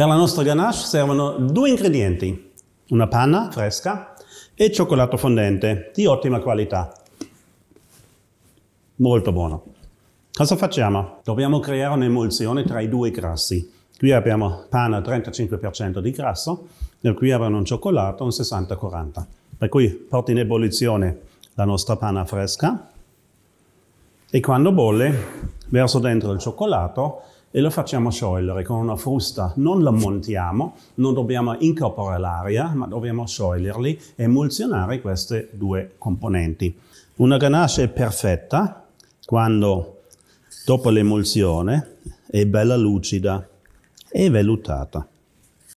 Per la nostra ganache servono due ingredienti, una panna fresca e cioccolato fondente di ottima qualità. Molto buono. Cosa facciamo? Dobbiamo creare un'emulsione tra i due grassi. Qui abbiamo panna 35% di grasso e qui abbiamo un cioccolato un 60-40. Per cui porti in ebollizione la nostra panna fresca e quando bolle verso dentro il cioccolato e lo facciamo sciogliere con una frusta. Non la montiamo, non dobbiamo incorporare l'aria, ma dobbiamo scioglierli e emulsionare queste due componenti. Una ganache è perfetta quando, dopo l'emulsione, è bella lucida e vellutata.